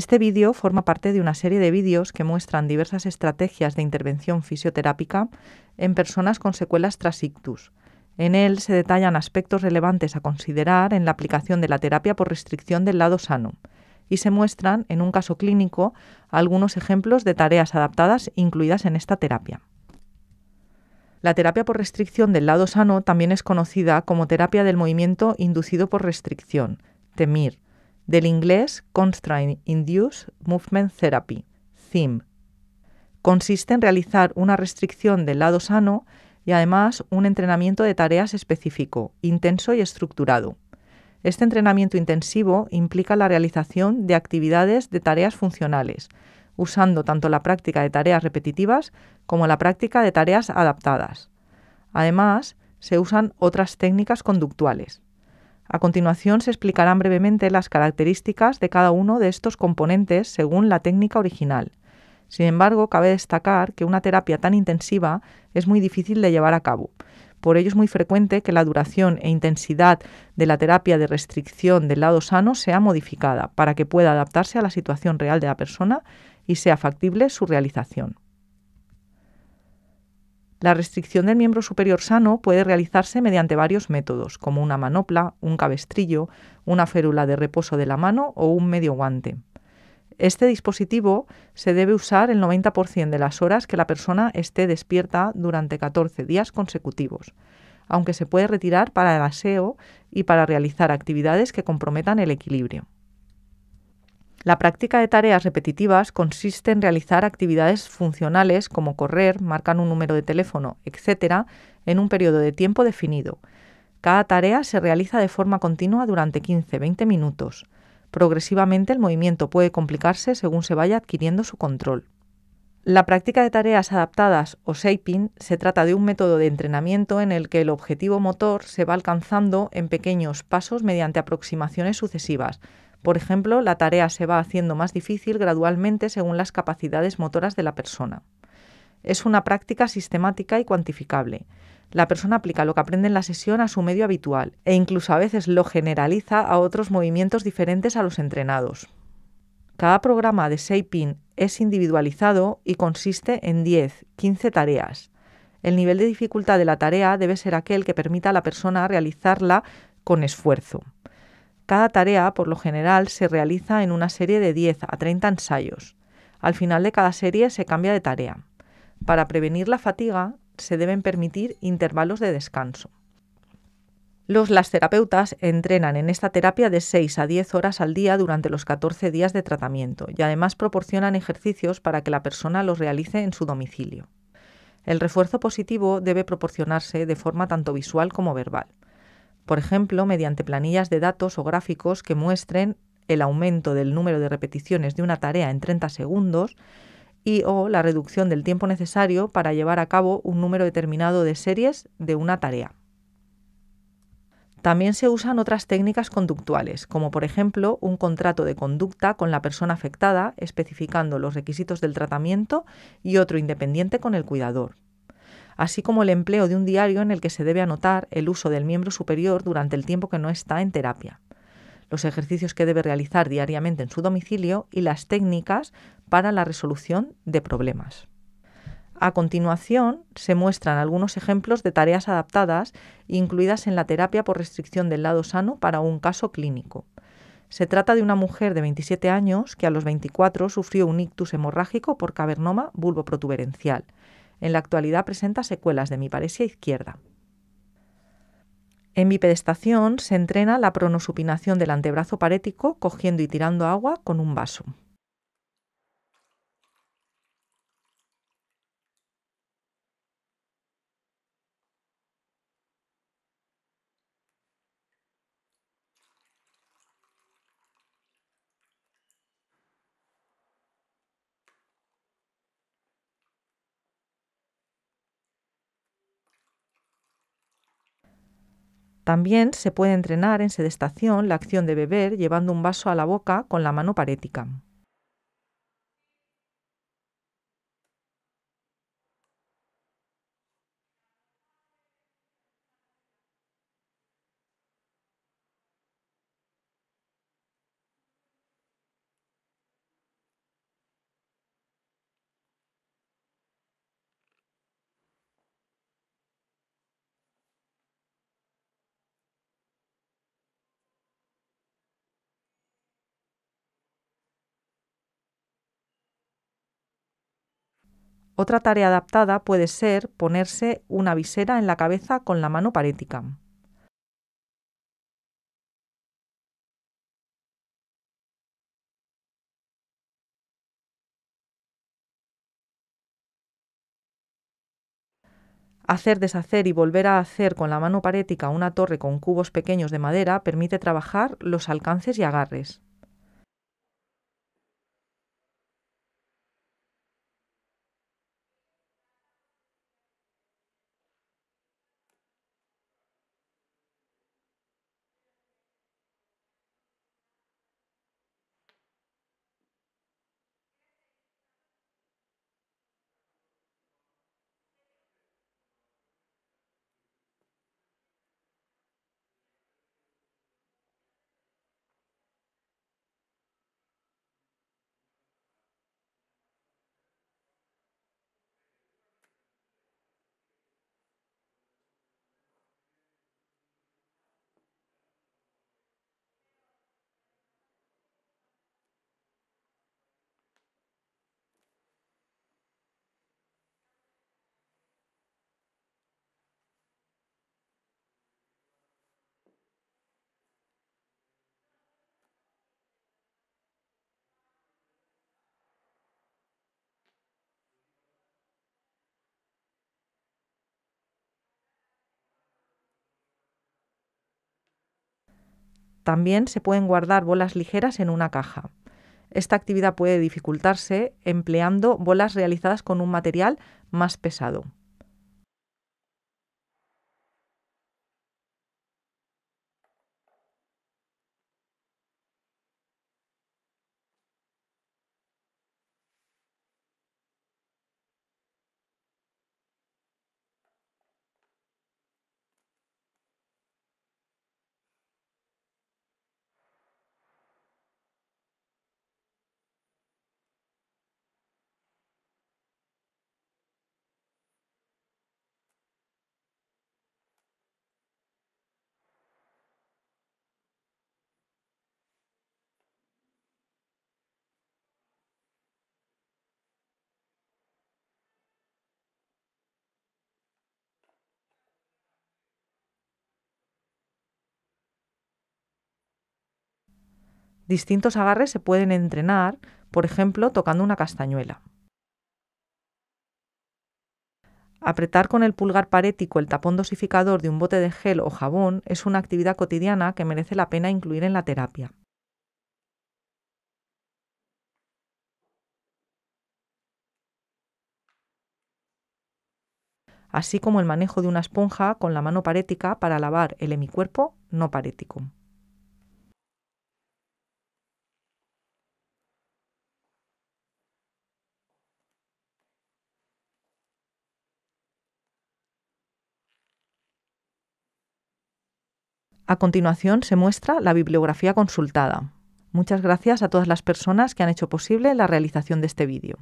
Este vídeo forma parte de una serie de vídeos que muestran diversas estrategias de intervención fisioterápica en personas con secuelas tras ictus. En él se detallan aspectos relevantes a considerar en la aplicación de la terapia por restricción del lado sano y se muestran, en un caso clínico, algunos ejemplos de tareas adaptadas incluidas en esta terapia. La terapia por restricción del lado sano también es conocida como terapia del movimiento inducido por restricción, TEMIR, del inglés Constraint Induced Movement Therapy, CIM. Consiste en realizar una restricción del lado sano y además un entrenamiento de tareas específico, intenso y estructurado. Este entrenamiento intensivo implica la realización de actividades de tareas funcionales, usando tanto la práctica de tareas repetitivas como la práctica de tareas adaptadas. Además, se usan otras técnicas conductuales. A continuación se explicarán brevemente las características de cada uno de estos componentes según la técnica original. Sin embargo, cabe destacar que una terapia tan intensiva es muy difícil de llevar a cabo. Por ello es muy frecuente que la duración e intensidad de la terapia de restricción del lado sano sea modificada para que pueda adaptarse a la situación real de la persona y sea factible su realización. La restricción del miembro superior sano puede realizarse mediante varios métodos, como una manopla, un cabestrillo, una férula de reposo de la mano o un medio guante. Este dispositivo se debe usar el 90% de las horas que la persona esté despierta durante 14 días consecutivos, aunque se puede retirar para el aseo y para realizar actividades que comprometan el equilibrio. La práctica de tareas repetitivas consiste en realizar actividades funcionales como correr, marcar un número de teléfono, etc., en un periodo de tiempo definido. Cada tarea se realiza de forma continua durante 15-20 minutos. Progresivamente el movimiento puede complicarse según se vaya adquiriendo su control. La práctica de tareas adaptadas o shaping se trata de un método de entrenamiento en el que el objetivo motor se va alcanzando en pequeños pasos mediante aproximaciones sucesivas, por ejemplo, la tarea se va haciendo más difícil gradualmente según las capacidades motoras de la persona. Es una práctica sistemática y cuantificable. La persona aplica lo que aprende en la sesión a su medio habitual e incluso a veces lo generaliza a otros movimientos diferentes a los entrenados. Cada programa de Seipin es individualizado y consiste en 10, 15 tareas. El nivel de dificultad de la tarea debe ser aquel que permita a la persona realizarla con esfuerzo. Cada tarea, por lo general, se realiza en una serie de 10 a 30 ensayos. Al final de cada serie se cambia de tarea. Para prevenir la fatiga, se deben permitir intervalos de descanso. Los las terapeutas entrenan en esta terapia de 6 a 10 horas al día durante los 14 días de tratamiento y además proporcionan ejercicios para que la persona los realice en su domicilio. El refuerzo positivo debe proporcionarse de forma tanto visual como verbal por ejemplo, mediante planillas de datos o gráficos que muestren el aumento del número de repeticiones de una tarea en 30 segundos y o la reducción del tiempo necesario para llevar a cabo un número determinado de series de una tarea. También se usan otras técnicas conductuales, como por ejemplo un contrato de conducta con la persona afectada especificando los requisitos del tratamiento y otro independiente con el cuidador así como el empleo de un diario en el que se debe anotar el uso del miembro superior durante el tiempo que no está en terapia, los ejercicios que debe realizar diariamente en su domicilio y las técnicas para la resolución de problemas. A continuación, se muestran algunos ejemplos de tareas adaptadas incluidas en la terapia por restricción del lado sano para un caso clínico. Se trata de una mujer de 27 años que a los 24 sufrió un ictus hemorrágico por cavernoma bulboprotuberencial en la actualidad presenta secuelas de mi paresia izquierda. En mi pedestación se entrena la pronosupinación del antebrazo parético cogiendo y tirando agua con un vaso. También se puede entrenar en sedestación la acción de beber llevando un vaso a la boca con la mano parética. Otra tarea adaptada puede ser ponerse una visera en la cabeza con la mano parética. Hacer, deshacer y volver a hacer con la mano parética una torre con cubos pequeños de madera permite trabajar los alcances y agarres. También se pueden guardar bolas ligeras en una caja. Esta actividad puede dificultarse empleando bolas realizadas con un material más pesado. Distintos agarres se pueden entrenar, por ejemplo, tocando una castañuela. Apretar con el pulgar parético el tapón dosificador de un bote de gel o jabón es una actividad cotidiana que merece la pena incluir en la terapia. así como el manejo de una esponja con la mano parética para lavar el hemicuerpo no parético. A continuación se muestra la bibliografía consultada. Muchas gracias a todas las personas que han hecho posible la realización de este vídeo.